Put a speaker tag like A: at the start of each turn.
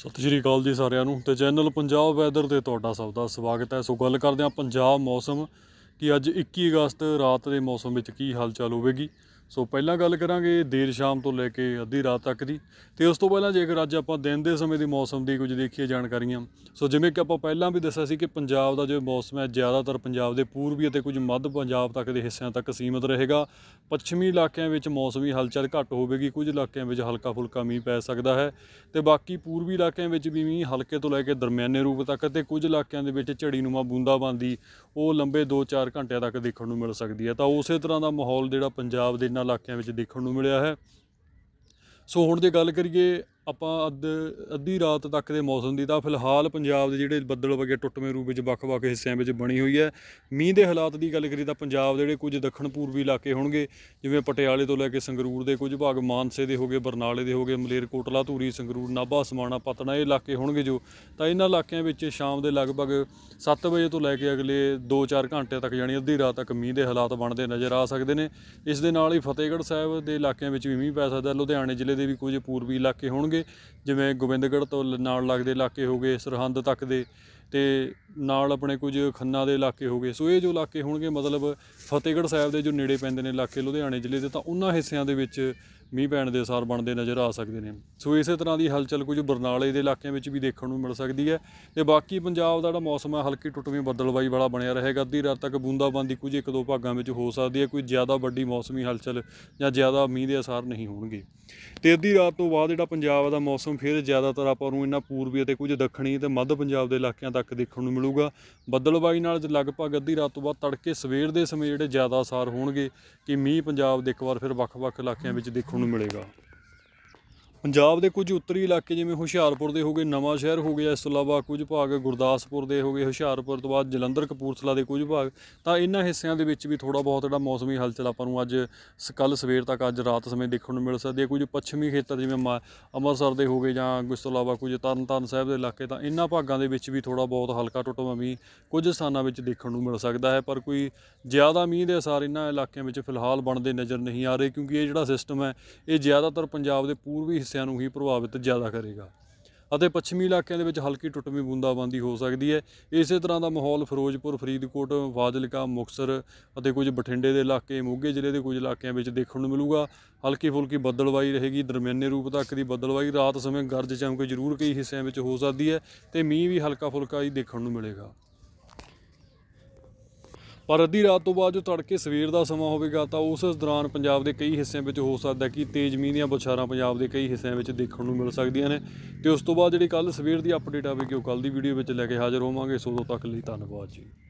A: ਸਤਿ ਸ਼੍ਰੀ ਅਕਾਲ ਜੀ ਸਾਰਿਆਂ ਨੂੰ ਤੇ ਚੈਨਲ ਪੰਜਾਬ ਵੈਦਰ ਤੇ ਤੁਹਾਡਾ ਸਭ ਦਾ ਸਵਾਗਤ ਹੈ ਸੋ ਗੱਲ ਕਰਦੇ ਆ ਪੰਜਾਬ ਮੌਸਮ ਕਿ ਅੱਜ 21 ਅਗਸਤ ਰਾਤ ਦੇ ਮੌਸਮ ਵਿੱਚ ਕੀ ਹਲਚਲ ਹੋਵੇਗੀ ਸੋ ਪਹਿਲਾਂ ਗੱਲ ਕਰਾਂਗੇ ਦੇਰ ਸ਼ਾਮ ਤੋਂ ਲੈ ਕੇ ਅੱਧੀ ਰਾਤ ਤੱਕ ਦੀ ਤੇ ਉਸ ਤੋਂ ਪਹਿਲਾਂ ਜੇਕਰ ਅੱਜ ਆਪਾਂ ਦਿਨ ਦੇ ਸਮੇਂ ਦੀ ਮੌਸਮ ਦੀ ਕੁਝ ਦੇਖੀਏ ਜਾਣਕਾਰੀਆਂ ਸੋ ਜਿਵੇਂ ਕਿ ਆਪਾਂ ਪਹਿਲਾਂ ਵੀ ਦੱਸਿਆ ਸੀ ਕਿ ਪੰਜਾਬ ਦਾ ਜੋ ਮੌਸਮ ਹੈ ਜ਼ਿਆਦਾਤਰ ਪੰਜਾਬ ਦੇ ਪੂਰਬੀ ਅਤੇ ਕੁਝ ਮੱਧ ਪੰਜਾਬ ਤੱਕ ਦੇ ਹਿੱਸਿਆਂ ਤੱਕ ਸੀਮਤ ਰਹੇਗਾ ਪੱਛਮੀ ਇਲਾਕਿਆਂ ਵਿੱਚ ਮੌਸਮੀ ਹਲਚਲ ਘੱਟ ਹੋਵੇਗੀ ਕੁਝ ਇਲਾਕਿਆਂ ਵਿੱਚ ਹਲਕਾ ਫੁਲਕਾ ਮੀਂਹ ਪੈ ਸਕਦਾ ਹੈ ਤੇ ਬਾਕੀ ਪੂਰਬੀ ਇਲਾਕਿਆਂ ਵਿੱਚ ਵੀ ਮੀਂਹ ਹਲਕੇ ਤੋਂ ਲੈ ਕੇ ਦਰਮਿਆਨੇ ਰੂਪ ਤੱਕ ਤੇ ਕੁਝ ਇਲਾਕਿਆਂ ਦੇ ਵਿੱਚ ਝੜੀਨੁਮਾ ਬੂੰਦਾਬਾਂਦੀ ਉਹ ਲੰਬੇ 2-4 ਘੰਟਿਆਂ ਤੱਕ ਦੇਖਣ ਨੂੰ ਮਿਲ ਸਕਦੀ ਹੈ ਤਾਂ ਉਸੇ ਤਰ੍ਹਾਂ ਦਾ ਮਾਹੌਲ ਜਿਹੜਾ ਪੰਜਾਬ ਦੇ ਇਲਾਕਿਆਂ ਵਿੱਚ ਦੇਖਣ ਨੂੰ ਮਿਲਿਆ ਹੈ ਸੋ ਹੁਣ ਜੇ ਗੱਲ ਕਰੀਏ ਆਪਾਂ ਅੱਧ ਅੱਧੀ ਰਾਤ ਤੱਕ ਦੇ ਮੌਸਮ ਦੀ ਤਾਂ ਫਿਲਹਾਲ ਪੰਜਾਬ ਦੇ ਜਿਹੜੇ ਬੱਦਲ ਵਗੇ ਟੁੱਟਵੇਂ ਰੂਪ ਵਿੱਚ ਵੱਖ-ਵੱਖ ਹਿੱਸਿਆਂ ਵਿੱਚ ਬਣੀ ਹੋਈ ਹੈ ਮੀਂਹ ਦੇ ਹਾਲਾਤ ਦੀ ਗੱਲ ਕਰੀ ਤਾਂ ਪੰਜਾਬ ਦੇ ਜਿਹੜੇ ਕੁਝ ਦੱਖਣ ਪੂਰਬੀ ਇਲਾਕੇ ਹੋਣਗੇ ਜਿਵੇਂ ਪਟਿਆਲੇ ਤੋਂ ਲੈ ਕੇ ਸੰਗਰੂਰ ਦੇ ਕੁਝ ਭਾਗ ਮਾਨਸੇ ਦੇ ਹੋਗੇ ਬਰਨਾਲੇ ਦੇ ਹੋਗੇ ਮਲੇਰਕੋਟਲਾ ਧੂਰੀ ਸੰਗਰੂਰ ਨਾਭਾ ਸਮਾਣਾ ਪਤਨਾ ਇਹ ਇਲਾਕੇ ਹੋਣਗੇ ਜੋ ਤਾਂ ਇਹਨਾਂ ਇਲਾਕਿਆਂ ਵਿੱਚ ਸ਼ਾਮ ਦੇ ਲਗਭਗ 7 ਵਜੇ ਤੋਂ ਲੈ ਕੇ ਅਗਲੇ 2-4 ਘੰਟੇ ਤੱਕ ਯਾਨੀ ਅੱਧੀ ਰਾਤ ਤੱਕ ਮੀਂਹ ਦੇ ਹਾਲਾਤ ਬਣਦੇ ਨਜ਼ਰ ਆ ਸਕਦੇ ਨੇ ਇਸ ਦੇ ਨਾਲ ਹੀ ਫਤਿਹਗੜ੍ਹ ਸਾਹਿਬ ਦੇ ਇਲਾਕਿਆਂ ਵਿੱਚ ਵੀ ਮੀਂਹ ਪੈ ਸਕਦਾ ਲੁਧਿਆਣੇ ਜ਼ਿਲ੍ਹੇ ਦੇ ਵੀ ਕੁਝ ਪੂਰਬੀ ਇਲਾਕੇ ਹੋਣਗੇ ਹੋਣਗੇ ਜਿਵੇਂ ਗੋਬਿੰਦਗੜ੍ਹ ਤੋਂ ਨਾਲ ਲੱਗਦੇ ਇਲਾਕੇ ਹੋ ਗਏ ਸਰਹੰਦ ਤੱਕ ਦੇ ਤੇ ਨਾਲ ਆਪਣੇ ਕੁਝ ਖੰਨਾ ਦੇ ਇਲਾਕੇ ਹੋ ਗਏ ਸੋ ਇਹ ਜੋ ਇਲਾਕੇ ਹੋਣਗੇ ਮਤਲਬ ਫਤੇਗੜ ਸਾਹਿਬ ਦੇ ਜੋ ਨੇੜੇ ਪੈਂਦੇ ਨੇ ਇਲਾਕੇ ਲੁਧਿਆਣੇ ਜ਼ਿਲ੍ਹੇ ਦੇ ਤਾਂ ਉਹਨਾਂ ਹਿੱਸਿਆਂ ਦੇ ਵਿੱਚ ਮੀਂਹ ਪੈਣ ਦੇ ਅਸਰ ਬਣਦੇ ਨਜ਼ਰ ਆ ਸਕਦੇ ਨੇ ਸੋ ਇਸੇ ਤਰ੍ਹਾਂ ਦੀ ਹਲਚਲ ਕੁਝ ਬਰਨਾਲੇ ਦੇ ਇਲਾਕਿਆਂ ਵਿੱਚ ਵੀ ਦੇਖਣ ਨੂੰ ਮਿਲ ਸਕਦੀ ਹੈ ਤੇ ਬਾਕੀ ਪੰਜਾਬ ਦਾ ਜਿਹੜਾ ਮੌਸਮ ਹੈ ਹਲਕੀ ਟੁੱਟਵੀਂ ਬੱਦਲਬਾਈ ਵਾਲਾ ਬਣਿਆ ਰਹੇਗਾ ਅੱਧੀ ਰਾਤ ਤੱਕ ਬੂੰਦਾਬਾਂਦੀ ਕੁਝ ਇੱਕ ਦੋ ਭਾਗਾਂ ਵਿੱਚ ਹੋ ਸਕਦੀ ਹੈ ਕੋਈ ਜ਼ਿਆਦਾ ਵੱਡੀ ਮੌਸਮੀ ਹਲਚਲ ਜਾਂ ਜ਼ਿਆਦਾ ਮੀਂਹ ਦੇ ਅਸਰ ਨਹੀਂ ਹੋਣਗੇ ਤੇ ਅੱਧੀ ਰਾਤ ਤੋਂ ਬਾਅਦ ਜਿਹੜਾ ਪੰਜਾਬ ਦਾ ਮੌਸਮ ਫਿਰ ਜ਼ਿਆਦਾਤਰ ਆਪਾਂ ਨੂੰ ਇਹਨਾਂ ਪੂਰਬੀ ਅਤੇ ਕੁਝ ਦੱਖਣੀ ਤੇ ਮੱਧ ਪੰਜਾਬ ਦੇ ਇਲਾਕਿਆਂ ਤੱਕ ਤੱਕ ਦੇਖਣ ਨੂੰ ਮਿਲੂਗਾ ਬੱਦਲਬਾਈ ਨਾਲ ਲਗਭਗ ਅੱਧੀ ਰਾਤ ਤੋਂ ਬਾਅਦ ਤੜਕੇ ਸਵੇਰ ਦੇ ਸਮੇਂ ਜਿਹੜੇ ਜ਼ਿਆਦਾ ਅਸਰ ਹੋਣਗੇ ਕਿ ਮੀਂਹ ਪੰਜਾਬ ਦੇ ਇੱਕ ਵਾਰ ਫਿਰ ਵੱਖ-ਵੱਖ ਇਲਾਕਿਆਂ ਵਿੱਚ ਦੇਖਣ ਨੂੰ ਮਿਲੇਗਾ ਪੰਜਾਬ ਦੇ ਕੁਝ ਉੱਤਰੀ ਇਲਾਕੇ ਜਿਵੇਂ ਹੁਸ਼ਿਆਰਪੁਰ ਦੇ ਹੋਗੇ ਨਵਾਂ ਸ਼ਹਿਰ ਹੋ ਗਿਆ ਇਸ ਤੋਂ ਇਲਾਵਾ ਕੁਝ ਭਾਗ ਗੁਰਦਾਸਪੁਰ ਦੇ ਹੋਗੇ ਹੁਸ਼ਿਆਰਪੁਰ ਤੋਂ ਬਾਅਦ ਜਲੰਧਰ ਕਪੂਰਥਲਾ ਦੇ ਕੁਝ ਭਾਗ ਤਾਂ ਇਹਨਾਂ ਹਿੱਸਿਆਂ ਦੇ ਵਿੱਚ ਵੀ ਥੋੜਾ ਬਹੁਤ ਜਿਹੜਾ ਮੌਸਮੀ ਹਲਚਲ ਆਪਾਂ ਨੂੰ ਅੱਜ ਕੱਲ ਸਵੇਰ ਤੱਕ ਅੱਜ ਰਾਤ ਸਮੇਂ ਦੇਖਣ ਨੂੰ ਮਿਲ ਸਕਦੀ ਹੈ ਕੁਝ ਪੱਛਮੀ ਖੇਤਰ ਜਿਵੇਂ ਅੰਮ੍ਰਿਤਸਰ ਦੇ ਹੋਗੇ ਜਾਂ ਇਸ ਤੋਂ ਇਲਾਵਾ ਕੁਝ ਤਰਨਤਾਰਨ ਸਾਹਿਬ ਦੇ ਇਲਾਕੇ ਤਾਂ ਇਹਨਾਂ ਭਾਗਾਂ ਦੇ ਵਿੱਚ ਵੀ ਥੋੜਾ ਬਹੁਤ ਹਲਕਾ ਟੁੱਟਵਾਂ ਵੀ ਕੁਝ ਸਥਾਨਾਂ ਵਿੱਚ ਦੇਖਣ ਨੂੰ ਮਿਲ ਸਕਦਾ ਹੈ ਪਰ ਕੋਈ ਜ਼ਿਆਦਾ ਮੀਂਹ ਦੇ ਅਸਰ ਇਹਨਾਂ ਇਲਾਕਿਆਂ ਵਿੱਚ ਫਿਲਹਾਲ ਬਣਦੇ ਨਜ਼ਰ ਨਹੀਂ ਆ ਰਹੇ ਕਿਉਂਕਿ ਇਹ ਜਿਹੜਾ ਸਿਸਟਮ ਹੈ ਇਹ ਜ਼ਿਆਦਾਤਰ ਪੰਜਾਬ ਦੇ ਪੂਰਬੀ ਹਿੱਸਿਆਂ ਨੂੰ ਹੀ ਪ੍ਰਭਾਵਿਤ ਜ਼ਿਆਦਾ ਕਰੇਗਾ ਅਤੇ ਪੱਛਮੀ ਇਲਾਕਿਆਂ ਦੇ ਵਿੱਚ ਹਲਕੀ ਟੁੱਟਵੀਂ ਬੂੰਦਾਬਾਂਦੀ ਹੋ ਸਕਦੀ ਹੈ ਇਸੇ ਤਰ੍ਹਾਂ ਦਾ ਮਾਹੌਲ ਫਿਰੋਜ਼ਪੁਰ ਫਰੀਦਕੋਟ ਫਾਜ਼ਿਲਕਾ ਮੁਕਸਰ ਅਤੇ ਕੁਝ ਬਠਿੰਡੇ ਦੇ ਇਲਾਕੇ ਮੋਗੇ ਜ਼ਿਲ੍ਹੇ ਦੇ ਕੁਝ ਇਲਾਕਿਆਂ ਵਿੱਚ ਦੇਖਣ ਨੂੰ ਮਿਲੂਗਾ ਹਲਕੀ ਫੁਲਕੀ ਬੱਦਲਵਾਈ ਰਹੇਗੀ ਦਰਮਿਆਨੇ ਰੂਪ ਤੱਕ ਦੀ ਬੱਦਲਵਾਈ ਰਾਤ ਸਮੇਂ ਗਰਜ ਚਮਕ ਜ਼ਰੂਰ ਕਈ ਹਿੱਸਿਆਂ ਵਿੱਚ ਹੋ ਸਕਦੀ ਹੈ ਤੇ ਮੀਂਹ ਵੀ ਹਲਕਾ ਫੁਲਕਾ ਹੀ ਦੇਖਣ ਨੂੰ ਮਿਲੇਗਾ ਪਰ ਅੱਧੀ ਰਾਤ ਤੋਂ ਬਾਅਦ ਜੋ ਤੜਕੇ ਸਵੇਰ ਦਾ ਸਮਾਂ ਹੋਵੇਗਾ ਤਾਂ ਉਸ ਦੌਰਾਨ ਪੰਜਾਬ ਦੇ ਕਈ ਹਿੱਸਿਆਂ ਵਿੱਚ ਹੋ ਸਕਦਾ ਕਿ ਤੇਜ਼ ਮੀਂਹ ਦੀਆਂ ਬੁਛਾਰਾਂ ਪੰਜਾਬ ਦੇ ਕਈ ਹਿੱਸਿਆਂ ਵਿੱਚ ਦੇਖਣ ਨੂੰ ਮਿਲ ਸਕਦੀਆਂ ਨੇ ਤੇ ਉਸ ਤੋਂ ਬਾਅਦ ਜਿਹੜੀ ਕੱਲ ਸਵੇਰ ਦੀ ਅਪਡੇਟ ਆਵੇਗੀ ਉਹ ਕੱਲ ਦੀ ਵੀਡੀਓ ਵਿੱਚ ਲੈ ਕੇ ਹਾਜ਼ਰ ਹੋਵਾਂਗੇ ਸੋ ਤੋਂ ਤੱਕ ਲਈ ਧੰਨਵਾਦ ਜੀ